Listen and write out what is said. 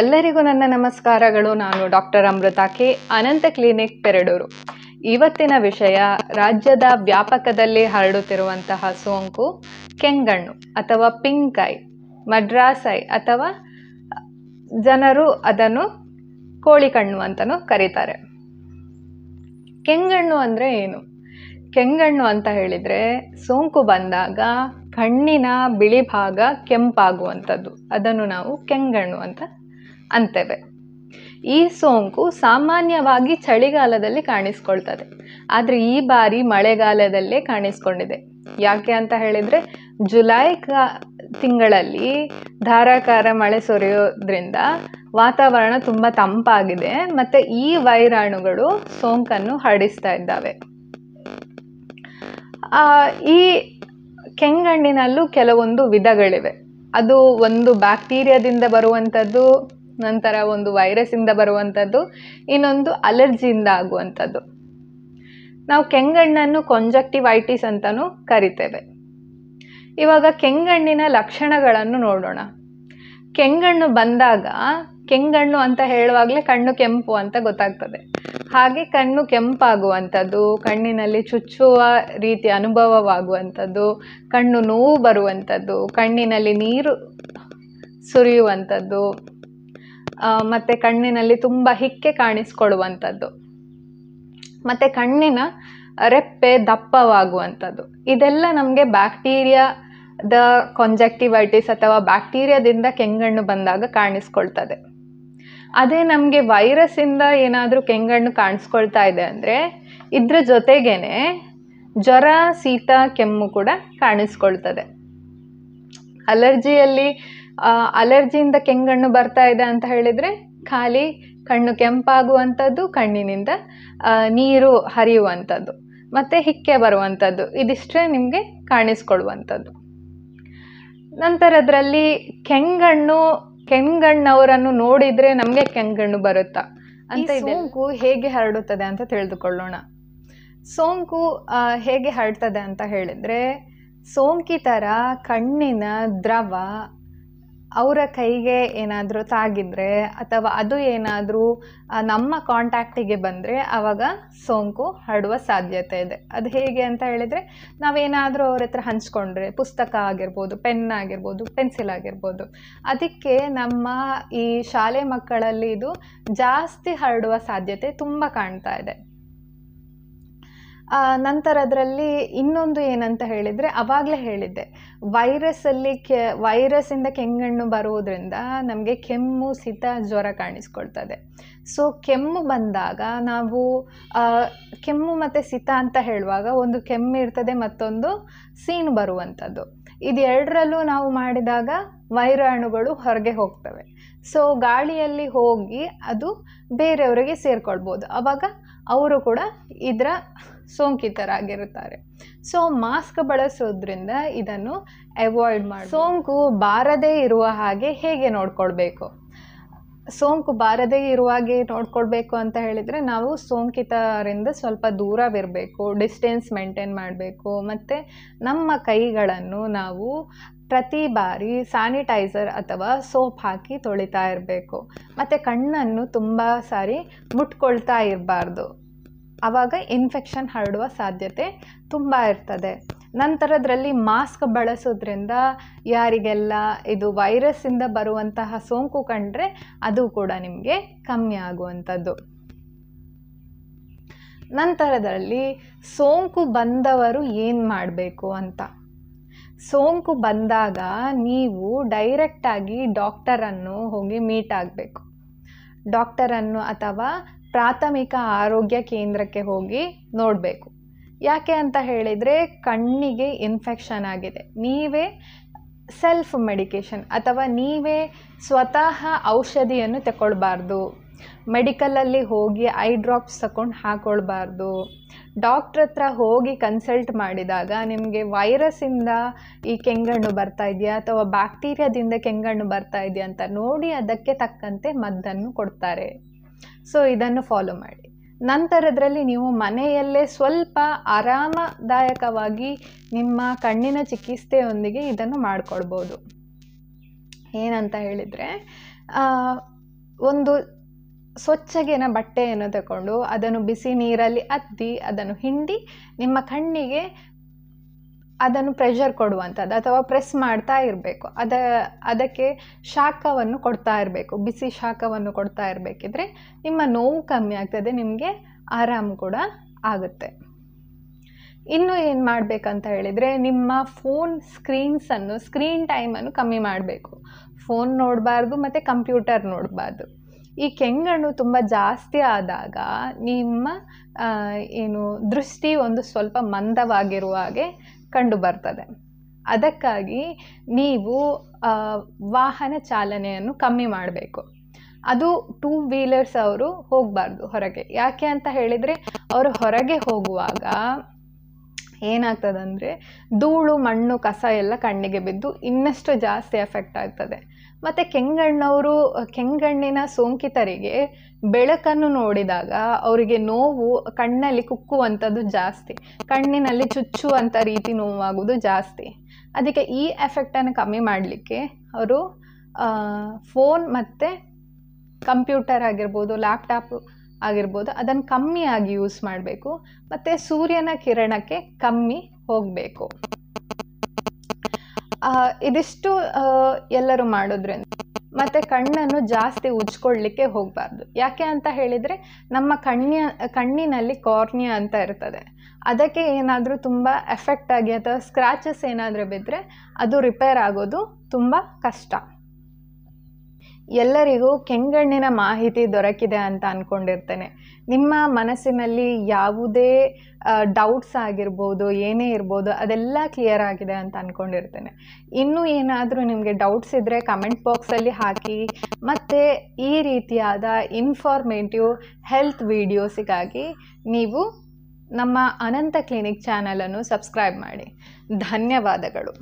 ಎಲ್ಲರಿಗೂ ನನ್ನ ನಮಸ್ಕಾರಗಳು ನಾನು doctor Amrutha K Anantha clinic Perdoor ಇವತ್ತಿನ ವಿಷಯ ರಾಜ್ಯದ ವ್ಯಾಪಕದಲ್ಲಿ ಹರಡುತ್ತಿರುವಂತಹ ಸೋಂಕು ಕೆಂಗಣ್ಣು ಅಥವಾ ಪಿಂಕ್ ಮಡ್ರಾಸ್ ಐ ಅಥವಾ ಜನರು ಅದನ್ನು ಕೋಳಿ ಕಣ್ಣು ಅಂತಲೂ ಕರೀತಾರೆ ಕೆಂಗಣ್ಣು ಅಂದರೆ ಏನು ಕೆಂಗಣ್ಣು ಅಂತ ಹೇಳಿದರೆ ಸೋಂಕು ಬಂದಾಗ ಕಣ್ಣಿನ ಬಿಳಿ ಭಾಗ ಕೆಂಪಾಗುವಂಥದ್ದು ಅದನ್ನು ನಾವು ಕೆಂಗಣ್ಣು ಅಂತ ಅಂತೇವೆ ಈ ಸೋಂಕು ಸಾಮಾನ್ಯವಾಗಿ ಚಳಿಗಾಲದಲ್ಲಿ ಕಾಣಿಸ್ಕೊಳ್ತದೆ ಆದರೆ ಈ ಬಾರಿ ಮಳೆಗಾಲದಲ್ಲೇ ಕಾಣಿಸ್ಕೊಂಡಿದೆ ಯಾಕೆ ಅಂತ ಹೇಳಿದರೆ ಜುಲೈ ತಿಂಗಳಲ್ಲಿ ಧಾರಾಕಾರ ಮಳೆ ಸುರಿಯೋದ್ರಿಂದ ವಾತಾವರಣ ತುಂಬ ತಂಪಾಗಿದೆ ಮತ್ತು ಈ ವೈರಾಣುಗಳು ಸೋಂಕನ್ನು ಹರಡಿಸ್ತಾ ಇದ್ದಾವೆ ಈ ಕೆಂಗಣ್ಣಿನಲ್ಲೂ ಕೆಲವೊಂದು ವಿಧಗಳಿವೆ ಅದು ಒಂದು ಬ್ಯಾಕ್ಟೀರಿಯಾದಿಂದ ಬರುವಂಥದ್ದು ನಂತರ ಒಂದು ವೈರಸ್ಸಿಂದ ಬರುವಂಥದ್ದು ಇನ್ನೊಂದು ಅಲರ್ಜಿಯಿಂದ ಆಗುವಂಥದ್ದು ನಾವು ಕೆಂಗಣ್ಣನ್ನು ಕೊಂಜಕ್ಟಿವೈಟಿಸ್ ಅಂತಲೂ ಕರಿತೇವೆ ಇವಾಗ ಕೆಂಗಣ್ಣಿನ ಲಕ್ಷಣಗಳನ್ನು ನೋಡೋಣ ಕೆಂಗಣ್ಣು ಬಂದಾಗ ಕೆಂಗಣ್ಣು ಅಂತ ಹೇಳುವಾಗಲೇ ಕಣ್ಣು ಕೆಂಪು ಅಂತ ಗೊತ್ತಾಗ್ತದೆ ಹಾಗೆ ಕಣ್ಣು ಕೆಂಪಾಗುವಂಥದ್ದು ಕಣ್ಣಿನಲ್ಲಿ ಚುಚ್ಚುವ ರೀತಿ ಅನುಭವವಾಗುವಂಥದ್ದು ಕಣ್ಣು ನೋವು ಬರುವಂಥದ್ದು ಕಣ್ಣಿನಲ್ಲಿ ನೀರು ಸುರಿಯುವಂಥದ್ದು ಮತ್ತು ಕಣ್ಣಿನಲ್ಲಿ ತುಂಬ ಹಿಕ್ಕೆ ಕಾಣಿಸ್ಕೊಳ್ಳುವಂಥದ್ದು ಮತ್ತು ಕಣ್ಣಿನ ರೆಪ್ಪೆ ದಪ್ಪವಾಗುವಂಥದ್ದು ಇದೆಲ್ಲ ನಮಗೆ ಬ್ಯಾಕ್ಟೀರಿಯಾದ ಕಾಂಜಕ್ಟಿವೈಟಿಸ್ ಅಥವಾ ಬ್ಯಾಕ್ಟೀರಿಯಾದಿಂದ ಕೆಂಗಣ್ಣು ಬಂದಾಗ ಕಾಣಿಸ್ಕೊಳ್ತದೆ ಅದೇ ನಮಗೆ ಇಂದ ಏನಾದರೂ ಕೆಂಗಣ್ಣು ಕಾಣಿಸ್ಕೊಳ್ತಾ ಇದೆ ಅಂದರೆ ಇದ್ರ ಜೊತೆಗೇನೆ ಜ್ವರ ಶೀತ ಕೆಮ್ಮು ಕೂಡ ಕಾಣಿಸ್ಕೊಳ್ತದೆ ಅಲರ್ಜಿಯಲ್ಲಿ ಅಲರ್ಜಿಯಿಂದ ಕೆಂಗಣ್ಣು ಬರ್ತಾ ಇದೆ ಅಂತ ಹೇಳಿದ್ರೆ ಖಾಲಿ ಕಣ್ಣು ಕೆಂಪಾಗುವಂಥದ್ದು ಕಣ್ಣಿನಿಂದ ನೀರು ಹರಿಯುವಂಥದ್ದು ಮತ್ತೆ ಹಿಕ್ಕೆ ಬರುವಂಥದ್ದು ಇದಿಷ್ಟೇ ನಿಮಗೆ ಕಾಣಿಸ್ಕೊಳ್ಳುವಂಥದ್ದು ನಂತರದರಲ್ಲಿ ಕೆಂಗಣ್ಣು ಕೆಂಗಣ್ಣವರನ್ನು ನೋಡಿದ್ರೆ ನಮಗೆ ಕೆಂಗಣ್ಣು ಬರುತ್ತಾ ಅಂತ ಸೋಂಕು ಹೇಗೆ ಹರಡುತ್ತದೆ ಅಂತ ತಿಳಿದುಕೊಳ್ಳೋಣ ಸೋಂಕು ಹೇಗೆ ಹರಡ್ತದೆ ಅಂತ ಹೇಳಿದರೆ ಸೋಂಕಿತರ ಕಣ್ಣಿನ ದ್ರವ ಅವರ ಕೈಗೆ ಏನಾದರೂ ತಾಗಿದರೆ ಅಥವಾ ಅದು ಏನಾದರೂ ನಮ್ಮ ಕಾಂಟ್ಯಾಕ್ಟಿಗೆ ಬಂದರೆ ಆವಾಗ ಸೋಂಕು ಹರಡುವ ಸಾಧ್ಯತೆ ಇದೆ ಅದು ಹೇಗೆ ಅಂತ ಹೇಳಿದರೆ ನಾವೇನಾದರೂ ಅವ್ರ ಹತ್ರ ಹಂಚ್ಕೊಂಡ್ರೆ ಪುಸ್ತಕ ಆಗಿರ್ಬೋದು ಪೆನ್ ಆಗಿರ್ಬೋದು ಪೆನ್ಸಿಲ್ ಆಗಿರ್ಬೋದು ಅದಕ್ಕೆ ನಮ್ಮ ಈ ಶಾಲೆ ಮಕ್ಕಳಲ್ಲಿ ಇದು ಜಾಸ್ತಿ ಹರಡುವ ಸಾಧ್ಯತೆ ತುಂಬ ಕಾಣ್ತಾ ಇದೆ ನಂತರ ಅದರಲ್ಲಿ ಇನ್ನೊಂದು ಏನಂತ ಹೇಳಿದರೆ ಅವಾಗಲೇ ಹೇಳಿದ್ದೆ ವೈರಸ್ಸಲ್ಲಿ ಕೆ ವೈರಸ್ಸಿಂದ ಕೆಂಗಣ್ಣು ಬರುವುದರಿಂದ ನಮಗೆ ಕೆಮ್ಮು ಸಿತ ಜ್ವರ ಕಾಣಿಸ್ಕೊಳ್ತದೆ ಸೊ ಕೆಮ್ಮು ಬಂದಾಗ ನಾವು ಕೆಮ್ಮು ಮತ್ತು ಸಿತ ಅಂತ ಹೇಳುವಾಗ ಒಂದು ಕೆಮ್ಮು ಇರ್ತದೆ ಮತ್ತೊಂದು ಸೀನು ಬರುವಂಥದ್ದು ಎರಡರಲ್ಲೂ ನಾವು ಮಾಡಿದಾಗ ವೈರಾಣುಗಳು ಹೊರಗೆ ಹೋಗ್ತವೆ ಸೊ ಗಾಳಿಯಲ್ಲಿ ಹೋಗಿ ಅದು ಬೇರೆಯವರಿಗೆ ಸೇರ್ಕೊಳ್ಬೋದು ಆವಾಗ ಅವರು ಕೂಡ ಇದರ ಸೋಂಕಿತರಾಗಿರುತ್ತಾರೆ ಸೊ ಮಾಸ್ಕ್ ಬಳಸೋದ್ರಿಂದ ಇದನ್ನು ಅವಾಯ್ಡ್ ಮಾಡಿ ಸೋಂಕು ಬಾರದೇ ಇರುವ ಹಾಗೆ ಹೇಗೆ ನೋಡ್ಕೊಳ್ಬೇಕು ಸೋಂಕು ಬಾರದೇ ಇರುವಾಗೆ ನೋಡ್ಕೊಳ್ಬೇಕು ಅಂತ ಹೇಳಿದರೆ ನಾವು ಸೋಂಕಿತರಿಂದ ಸ್ವಲ್ಪ ದೂರವಿರಬೇಕು ಡಿಸ್ಟೆನ್ಸ್ ಮೇಂಟೈನ್ ಮಾಡಬೇಕು ಮತ್ತು ನಮ್ಮ ಕೈಗಳನ್ನು ನಾವು ಪ್ರತಿ ಬಾರಿ ಸ್ಯಾನಿಟೈಸರ್ ಅಥವಾ ಸೋಪ್ ಹಾಕಿ ತೊಳಿತಾ ಇರಬೇಕು ಮತ್ತು ಕಣ್ಣನ್ನು ತುಂಬ ಸಾರಿ ಮುಟ್ಕೊಳ್ತಾ ಇರಬಾರ್ದು ಆವಾಗ ಇನ್ಫೆಕ್ಷನ್ ಹರಡುವ ಸಾಧ್ಯತೆ ತುಂಬ ಇರ್ತದೆ ನಂತರದ್ರಲ್ಲಿ ಮಾಸ್ಕ್ ಬಳಸೋದ್ರಿಂದ ಯಾರಿಗೆಲ್ಲ ಇದು ವೈರಸ್ಸಿಂದ ಬರುವಂತಹ ಸೋಂಕು ಕಂಡ್ರೆ ಅದು ಕೂಡ ನಿಮಗೆ ಕಮ್ಮಿ ಆಗುವಂಥದ್ದು ನಂತರದಲ್ಲಿ ಸೋಂಕು ಬಂದವರು ಏನು ಮಾಡಬೇಕು ಅಂತ ಸೋಂಕು ಬಂದಾಗ ನೀವು ಡೈರೆಕ್ಟಾಗಿ ಡಾಕ್ಟರನ್ನು ಹೋಗಿ ಮೀಟ್ ಆಗಬೇಕು ಡಾಕ್ಟರನ್ನು ಅಥವಾ ಪ್ರಾಥಮಿಕ ಆರೋಗ್ಯ ಕೇಂದ್ರಕ್ಕೆ ಹೋಗಿ ನೋಡಬೇಕು ಯಾಕೆ ಅಂತ ಹೇಳಿದರೆ ಕಣ್ಣಿಗೆ ಇನ್ಫೆಕ್ಷನ್ ಆಗಿದೆ ನೀವೇ ಸೆಲ್ಫ್ ಮೆಡಿಕೇಷನ್ ಅಥವಾ ನೀವೇ ಸ್ವತಃ ಔಷಧಿಯನ್ನು ತಗೊಳ್ಬಾರ್ದು ಮೆಡಿಕಲಲ್ಲಿ ಹೋಗಿ ಐ ಡ್ರಾಪ್ಸ್ ತಗೊಂಡು ಹಾಕೊಳ್ಬಾರ್ದು ಡಾಕ್ಟ್ರ್ ಹತ್ರ ಹೋಗಿ ಕನ್ಸಲ್ಟ್ ಮಾಡಿದಾಗ ನಿಮಗೆ ವೈರಸ್ಸಿಂದ ಈ ಕೆಂಗಣ್ಣು ಬರ್ತಾ ಇದೆಯಾ ಅಥವಾ ಬ್ಯಾಕ್ಟೀರಿಯಾದಿಂದ ಕೆಂಗಣ್ಣು ಬರ್ತಾ ಇದೆಯಾ ಅಂತ ನೋಡಿ ಅದಕ್ಕೆ ತಕ್ಕಂತೆ ಮದ್ದನ್ನು ಕೊಡ್ತಾರೆ ಸೊ ಇದನ್ನು ಫಾಲೋ ಮಾಡಿ ನಂತರದ್ರಲ್ಲಿ ನೀವು ಮನೆಯಲ್ಲೇ ಸ್ವಲ್ಪ ಆರಾಮದಾಯಕವಾಗಿ ನಿಮ್ಮ ಕಣ್ಣಿನ ಚಿಕಿತ್ಸೆಯೊಂದಿಗೆ ಇದನ್ನು ಮಾಡಿಕೊಳ್ಬೋದು ಏನಂತ ಹೇಳಿದರೆ ಒಂದು ಸ್ವಚ್ಛಗಿನ ಬಟ್ಟೆಯನ್ನು ತಗೊಂಡು ಅದನ್ನು ಬಿಸಿ ನೀರಲ್ಲಿ ಅತ್ತಿ ಅದನ್ನು ಹಿಂಡಿ ನಿಮ್ಮ ಕಣ್ಣಿಗೆ ಅದನ್ನು ಪ್ರೆಷರ್ ಕೊಡುವಂಥದ್ದು ಅಥವಾ ಪ್ರೆಸ್ ಮಾಡ್ತಾ ಇರಬೇಕು ಅದ ಅದಕ್ಕೆ ಶಾಖವನ್ನು ಕೊಡ್ತಾ ಇರಬೇಕು ಬಿಸಿ ಶಾಖವನ್ನು ಕೊಡ್ತಾ ಇರಬೇಕಿದ್ರೆ ನಿಮ್ಮ ನೋವು ಕಮ್ಮಿ ಆಗ್ತದೆ ನಿಮಗೆ ಆರಾಮ ಕೂಡ ಆಗುತ್ತೆ ಇನ್ನು ಏನು ಮಾಡಬೇಕಂತ ಹೇಳಿದರೆ ನಿಮ್ಮ ಫೋನ್ ಸ್ಕ್ರೀನ್ಸನ್ನು ಸ್ಕ್ರೀನ್ ಟೈಮನ್ನು ಕಮ್ಮಿ ಮಾಡಬೇಕು ಫೋನ್ ನೋಡಬಾರ್ದು ಮತ್ತು ಕಂಪ್ಯೂಟರ್ ನೋಡಬಾರ್ದು ಈ ಕೆಂಗಣ್ಣು ತುಂಬ ಜಾಸ್ತಿ ಆದಾಗ ನಿಮ್ಮ ಏನು ದೃಷ್ಟಿ ಒಂದು ಸ್ವಲ್ಪ ಮಂದವಾಗಿರುವ ಹಾಗೆ ಕಂಡು ಬರ್ತದೆ ಅದಕ್ಕಾಗಿ ನೀವು ವಾಹನ ಚಾಲನೆಯನ್ನು ಕಮ್ಮಿ ಮಾಡಬೇಕು ಅದು ಟೂ ವೀಲರ್ಸ್ ಅವರು ಹೋಗಬಾರ್ದು ಹೊರಗೆ ಯಾಕೆ ಅಂತ ಹೇಳಿದರೆ ಅವರು ಹೊರಗೆ ಹೋಗುವಾಗ ಏನಾಗ್ತದಂದ್ರೆ ಧೂಳು ಮಣ್ಣು ಕಸ ಎಲ್ಲ ಕಣ್ಣಿಗೆ ಬಿದ್ದು ಇನ್ನಷ್ಟು ಜಾಸ್ತಿ ಎಫೆಕ್ಟ್ ಆಗ್ತದೆ ಮತ್ತೆ ಕೆಂಗಣ್ಣವರು ಕೆಂಗಣ್ಣಿನ ಸೋಂಕಿತರಿಗೆ ಬೆಳಕನ್ನು ನೋಡಿದಾಗ ಅವರಿಗೆ ನೋವು ಕಣ್ಣಲ್ಲಿ ಕುಕ್ಕುವಂಥದ್ದು ಜಾಸ್ತಿ ಕಣ್ಣಿನಲ್ಲಿ ಚುಚ್ಚುವಂಥ ರೀತಿ ನೋವಾಗುವುದು ಜಾಸ್ತಿ ಅದಕ್ಕೆ ಈ ಎಫೆಕ್ಟನ್ನು ಕಮ್ಮಿ ಮಾಡಲಿಕ್ಕೆ ಅವರು ಫೋನ್ ಮತ್ತು ಕಂಪ್ಯೂಟರ್ ಆಗಿರ್ಬೋದು ಲ್ಯಾಪ್ಟಾಪ್ ಆಗಿರ್ಬೋದು ಅದನ್ನು ಕಮ್ಮಿಯಾಗಿ ಯೂಸ್ ಮಾಡಬೇಕು ಮತ್ತು ಸೂರ್ಯನ ಕಿರಣಕ್ಕೆ ಕಮ್ಮಿ ಹೋಗಬೇಕು ಇದಿಷ್ಟು ಎಲ್ಲರೂ ಮಾಡೋದ್ರಿಂದ ಮತ್ತು ಕಣ್ಣನ್ನು ಜಾಸ್ತಿ ಉಜ್ಕೊಳ್ಳಿಕ್ಕೆ ಹೋಗಬಾರ್ದು ಯಾಕೆ ಅಂತ ಹೇಳಿದರೆ ನಮ್ಮ ಕಣ್ಣಿನ ಕಣ್ಣಿನಲ್ಲಿ ಕಾರ್ನಿಯಾ ಅಂತ ಇರ್ತದೆ ಅದಕ್ಕೆ ಏನಾದರೂ ತುಂಬ ಎಫೆಕ್ಟ್ ಆಗಿ ಅಥವಾ ಸ್ಕ್ರ್ಯಾಚಸ್ ಏನಾದರೂ ಬಿದ್ದರೆ ಅದು ರಿಪೇರ್ ಆಗೋದು ತುಂಬ ಕಷ್ಟ ಎಲ್ಲರಿಗೂ ಕೆಂಗಣ್ಣಿನ ಮಾಹಿತಿ ದೊರಕಿದೆ ಅಂತ ಅಂದ್ಕೊಂಡಿರ್ತೇನೆ ನಿಮ್ಮ ಮನಸ್ಸಿನಲ್ಲಿ ಯಾವುದೇ ಡೌಟ್ಸ್ ಆಗಿರ್ಬೋದು ಏನೇ ಇರ್ಬೋದು ಅದೆಲ್ಲ ಕ್ಲಿಯರ್ ಆಗಿದೆ ಅಂತ ಅಂದ್ಕೊಂಡಿರ್ತೇನೆ ಇನ್ನೂ ಏನಾದರೂ ನಿಮಗೆ ಡೌಟ್ಸ್ ಇದ್ದರೆ ಕಮೆಂಟ್ ಬಾಕ್ಸಲ್ಲಿ ಹಾಕಿ ಮತ್ತು ಈ ರೀತಿಯಾದ ಇನ್ಫಾರ್ಮೇಟಿವ್ ಹೆಲ್ತ್ ವೀಡಿಯೋಸಿಗಾಗಿ ನೀವು ನಮ್ಮ ಅನಂತ ಕ್ಲಿನಿಕ್ ಚಾನಲನ್ನು ಸಬ್ಸ್ಕ್ರೈಬ್ ಮಾಡಿ ಧನ್ಯವಾದಗಳು